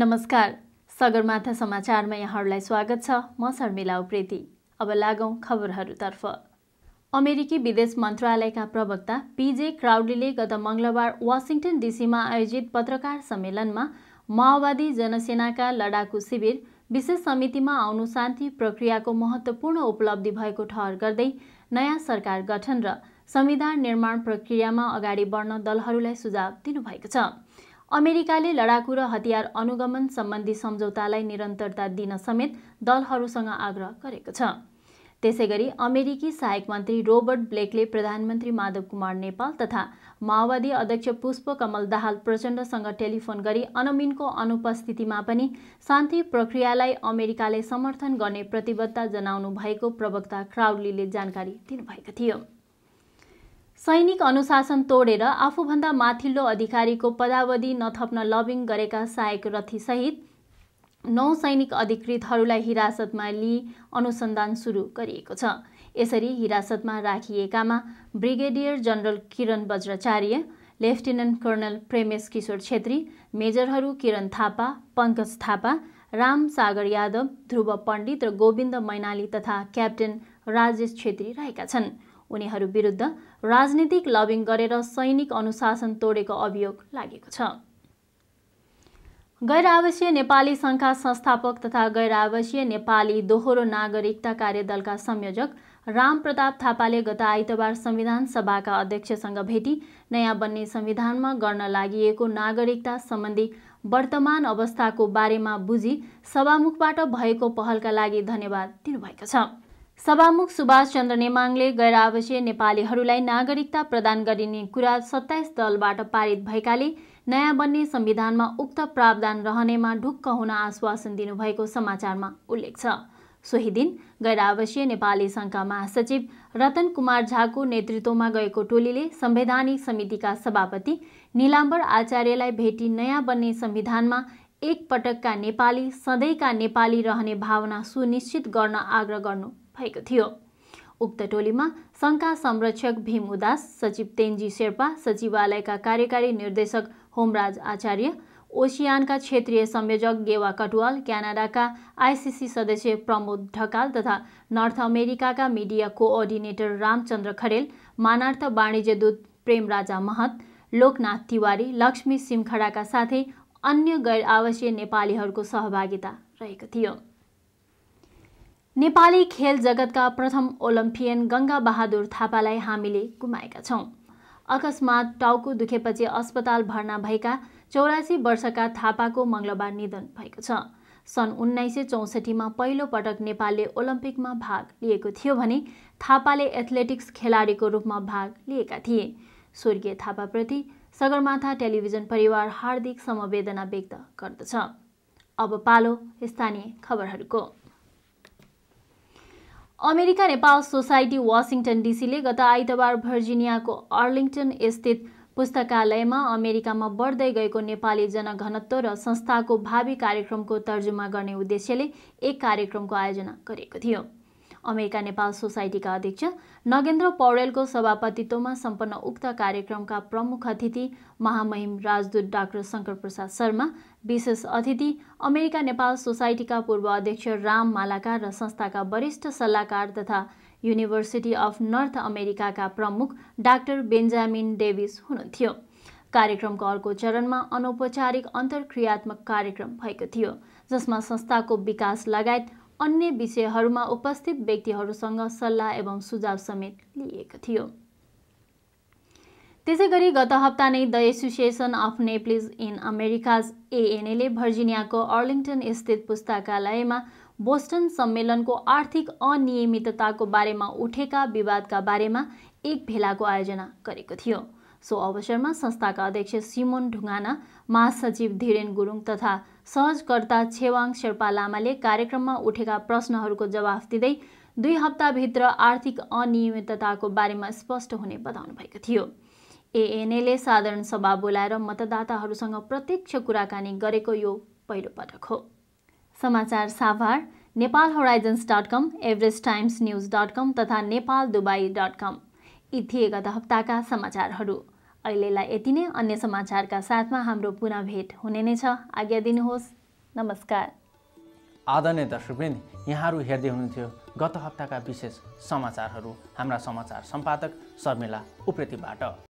नमस्कार सगरमाथा समाचारमा यहाँहरूलाई स्वागत छ म शर्मिला उप्रेती अब लागौँ खबरहरूतर्फ अमेरिकी विदेश मन्त्रालयका प्रवक्ता पिजे क्राउडीले गत मङ्गलबार वासिङटन डिसीमा आयोजित पत्रकार सम्मेलनमा माओवादी जनसेनाका लडाकु शिविर विशेष समितिमा आउनु शान्ति प्रक्रियाको महत्त्वपूर्ण उपलब्धि भएको ठहर गर्दै नयाँ सरकार गठन र संविधान निर्माण प्रक्रियामा अगाडि बढ्न दलहरूलाई सुझाव दिनुभएको छ अमेरिकाले लडाकु र हतियार अनुगमन सम्बन्धी सम्झौतालाई निरन्तरता दिन समेत दलहरूसँग आग्रह गरेको छ त्यसै गरी अमेरिकी सहायक मन्त्री रोबर्ट ब्लेकले प्रधानमन्त्री माधव कुमार नेपाल तथा माओवादी अध्यक्ष पुष्पकमल दाहाल प्रचण्डसँग टेलिफोन गरी अनमिनको अनुपस्थितिमा पनि शान्ति प्रक्रियालाई अमेरिकाले समर्थन गर्ने प्रतिबद्धता जनाउनु भएको प्रवक्ता क्राउडलीले जानकारी दिनुभएको थियो सैनिक अनुशासन तोडेर आफूभन्दा माथिल्लो अधिकारीको पदावधि नथप्न लबिङ गरेका सहायक रथीसहित नौ सैनिक अधिकृतहरूलाई हिरासतमा लिई अनुसन्धान सुरु गरिएको छ यसरी हिरासतमा राखिएकामा brigadier general Kiran Vajracharya lieutenant colonel Premesh Kishor Chhetri मेजरहरू किरण थापा पङ्कज थापा राम सागर यादव ध्रुव पण्डित र गोविन्द मैनाली तथा क्याप्टेन राजेश छेत्री रहेका छन् उनीहरू विरुद्ध राजनीतिक लबिङ गरेर सैनिक अनुशासन तोडेको अभियोग लागेको छ गैर आवासीय नेपाली सङ्घका संस्थापक तथा गैर आवासीय नेपाली दोहोरो नागरिकता कार्यदलका संयोजक राम प्रताप थापाले गत आइतबार संविधान सभाका अध्यक्षसँग भेटी नयाँ बन्ने संविधानमा गर्न लागि नागरिकता सम्बन्धी वर्तमान अवस्थाको बारेमा बुझी सभामुखबाट भएको पहलका लागि धन्यवाद दिनुभएको छ सभामुख सुभाष चन्द्र नेमाङले गैर आवासीय नेपालीहरूलाई नागरिकता प्रदान गरिने कुरा सत्ताइस दलबाट पारित भएकाले नयाँ बन्ने संविधानमा उक्त प्रावधान रहनेमा ढुक्क हुन आश्वासन दिनुभएको समाचारमा उल्लेख छ सोही दिन गैर आवासीय नेपाली सङ्घका महासचिव रतन कुमार झाको नेतृत्वमा गएको टोलीले संवैधानिक समितिका सभापति निलाम्बर आचार्यलाई भेटी नयाँ बन्ने संविधानमा एकपटकका नेपाली सधैँका नेपाली रहने भावना सुनिश्चित गर्न आग्रह गर्नु भएको थियो उक्त टोलीमा सङ्घका संरक्षक भीम उदास सचिव तेन्जी शेर्पा सचिवालयका कार्यकारी निर्देशक होमराज आचार्य ओसियानका क्षेत्रीय संयोजक गेवा कटुवाल क्यानाडाका आइसिसी सदस्य प्रमोद ढकाल तथा नर्थ अमेरिकाका मिडिया कोअर्डिनेटर रामचन्द्र खरेल मानार्थ वाणिज्य दूत प्रेमराजा महत लोकनाथ तिवारी लक्ष्मी सिमखडाका साथै अन्य गैर आवासीय नेपालीहरूको सहभागिता रहेको थियो नेपाली खेल जगतका प्रथम ओलम्पियन गङ्गा बहादुर थापालाई हामीले गुमाएका छौँ अकस्मात टाउको दुखेपछि अस्पताल भर्ना भएका चौरासी वर्षका थापाको मङ्गलबार निधन भएको छ सन् उन्नाइस सय चौसठीमा पहिलोपटक नेपालले ओलम्पिकमा भाग लिएको थियो भने थापाले एथलेटिक्स खेलाडीको रूपमा भाग लिएका थिए स्वर्गीय थापाप्रति सगरमाथा टेलिभिजन परिवार हार्दिक समवेदना व्यक्त गर्दछ अब पालो स्थानीय खबरहरूको अमेरिका नेपाल सोसाइटी वासिङटन डिसीले गत आइतबार भर्जिनियाको अर्लिङटन स्थित पुस्तकालयमा अमेरिकामा बढ्दै गएको नेपाली जनघनत्व र संस्थाको भावी कार्यक्रमको तर्जुमा गर्ने उद्देश्यले एक कार्यक्रमको आयोजना गरेको थियो अमेरिका नेपाल सोसाइटीका अध्यक्ष नगेन्द्र पौडेलको सभापतित्वमा सम्पन्न उक्त कार्यक्रमका प्रमुख अतिथि महामहिम राजदूत डाक्टर शङ्कर प्रसाद शर्मा विशेष अतिथि अमेरिका नेपाल सोसाइटीका पूर्व अध्यक्ष राम मालाकार र संस्थाका वरिष्ठ सल्लाहकार तथा युनिभर्सिटी अफ नर्थ अमेरिकाका प्रमुख डाक्टर बेन्जामिन डेभिस हुनुहुन्थ्यो कार्यक्रमको अर्को चरणमा अनौपचारिक अन्तर्क्रियात्मक कार्यक्रम भएको थियो जसमा संस्थाको विकास लगायत अन्य विषयहरूमा उपस्थित व्यक्तिहरूसँग सल्लाह एवं सुझाव समेत लिएको थियो त्यसै गरी गत हप्ता नै the association of Nepalese in Americas एएनएले भर्जिनियाको अर्लिङटन स्थित पुस्तकालयमा बोस्टन सम्मेलनको आर्थिक अनियमितताको बारेमा उठेका विवादका बारेमा एक भेलाको आयोजना गरेको थियो सो अवसरमा संस्थाका अध्यक्ष सिमोन ढुङ्गाना महासचिव धीरेन गुरुङ तथा सहजकर्ता छेवाङ शेर्पा लामाले कार्यक्रममा उठेका प्रश्नहरूको जवाफ दिँदै दुई हप्ताभित्र आर्थिक अनियमितताको बारेमा स्पष्ट हुने बताउनु भएको थियो एएनएले साधारण सभा बोलाएर मतदाताहरूसँग प्रत्यक्ष कुराकानी गरेको यो पहिलो पटक हो समाचार साभार Nepal horizons dot com Everest times news dot com तथा नेपाल दुबई डट कम यी थिए गत हप्ताका समाचारहरू अहिलेलाई यति नै अन्य समाचारका साथमा हाम्रो पुनः भेट हुने नै छ आज्ञा दिनुहोस् नमस्कार आदरणीय दर्शकवृन्द यहाँहरू हेर्दै हुनुहुन्थ्यो गत हप्ताका विशेष समाचारहरू हाम्रा समाचार सम्पादक शर्मिला उप्रेतीबाट